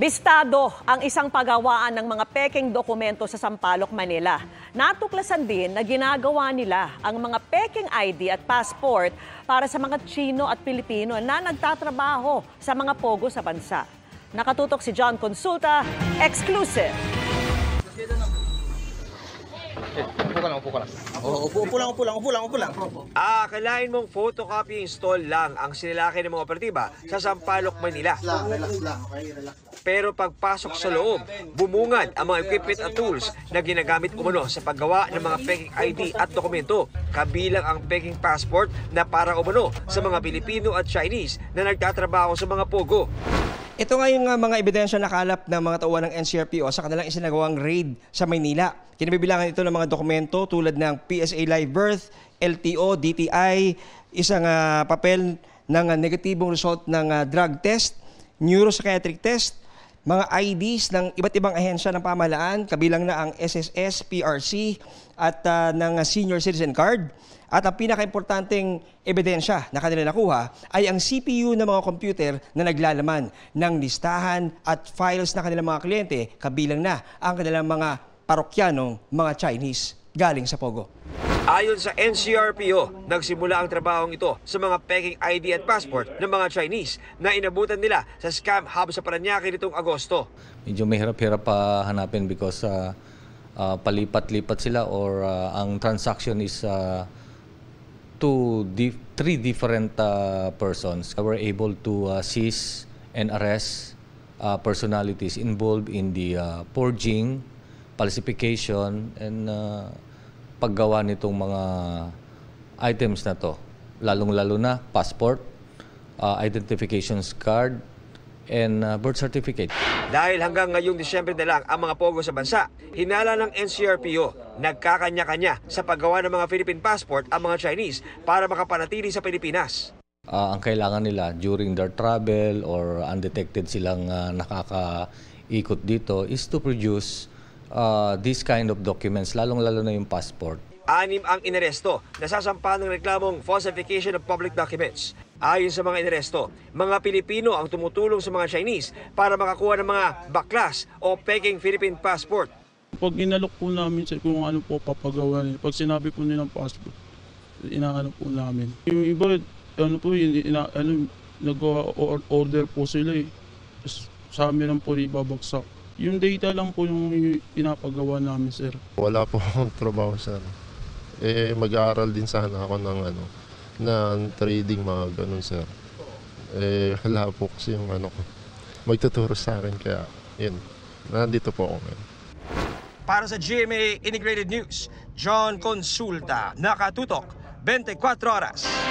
Bistado ang isang pagawaan ng mga peking dokumento sa Sampaloc, Manila. Natuklasan din na ginagawa nila ang mga peking ID at passport para sa mga Chino at Pilipino na nagtatrabaho sa mga pogo sa bansa. Nakatutok si John Consulta, exclusive. Upo ka lang, upo ka lang. Oh, upo, upo lang, upo lang, upo lang, upo lang. Ah, kailangan mong photocopy install lang ang sinilaki ng mga operatiba sa Sampaloc, Manila. Relax lang, relax lang, okay? Relax lang. Pero pagpasok sa loob, bumungad ang mga equipment at tools na ginagamit umano sa paggawa ng mga peking ID at dokumento, kabilang ang peking passport na para umano sa mga Pilipino at Chinese na nagtatrabaho sa mga pogo. Ito nga yung uh, mga ebidensya na kalap ng mga tauhan ng NCRPO sa kanilang isinagawang raid sa Maynila. Kinabibilangan ito ng mga dokumento tulad ng PSA Live Birth, LTO, DTI, isang uh, papel ng uh, negatibong result ng uh, drug test, neuropsychiatric test, mga IDs ng iba't ibang ahensya ng pamahalaan, kabilang na ang SSS, PRC at uh, ng Senior Citizen Card. At ang pinakaimportanteng ebidensya na kanila nakuha ay ang CPU ng mga computer na naglalaman ng listahan at files na kanilang mga kliyente, kabilang na ang kanilang mga parokyanong mga Chinese galing sa Pogo. Ayon sa NCRPO, nagsimula ang trabahong ito sa mga peking ID at passport ng mga Chinese na inabutan nila sa scam hub sa Paranaque nitong Agosto. Medyo mahirap-hirap pa hanapin because uh, uh, palipat-lipat sila or uh, ang transaction is uh, to di- three different uh, persons. We were able to uh, seize and arrest uh, personalities involved in the uh, forging, falsification, and uh, paggawa nitong mga items na to. Lalong-lalo na passport, uh, identification card, and uh, birth certificate. Dahil hanggang ngayong Disyembre na lang ang mga pogo sa bansa, hinala ng NCRPO, nagkakanya-kanya sa paggawa ng mga Philippine passport ang mga Chinese para makapanatili sa Pilipinas. Uh, ang kailangan nila during their travel or undetected silang uh, nakakaikot dito is to produce uh, ah, these kind of documents, lalong-lalo na yung passport. Anim ang inaresto, nasasampa ng reklamong falsification of public documents. Ayon sa mga inaresto, mga Pilipino ang tumutulong sa mga Chinese para makakuha ng mga baklas o peking Philippine passport. Pag inalok po namin sa kung ano po papagawa nila, pag sinabi po nilang passport, inaano po namin. Yung iba, ano po, yun, ina, ano, nag-order po sila eh. Sa amin lang po ibabagsak. Yung data lang po yung pinapagawa namin, sir. Wala po akong trabaho, sir. Eh, mag-aaral din sana ako ng ano, na trading mga ganun, sir. Eh, wala po kasi yung ano ko. Magtuturo sa akin, kaya yun. Nandito po ako ngayon. Para sa GMA Integrated News, John Consulta, nakatutok, 24 oras.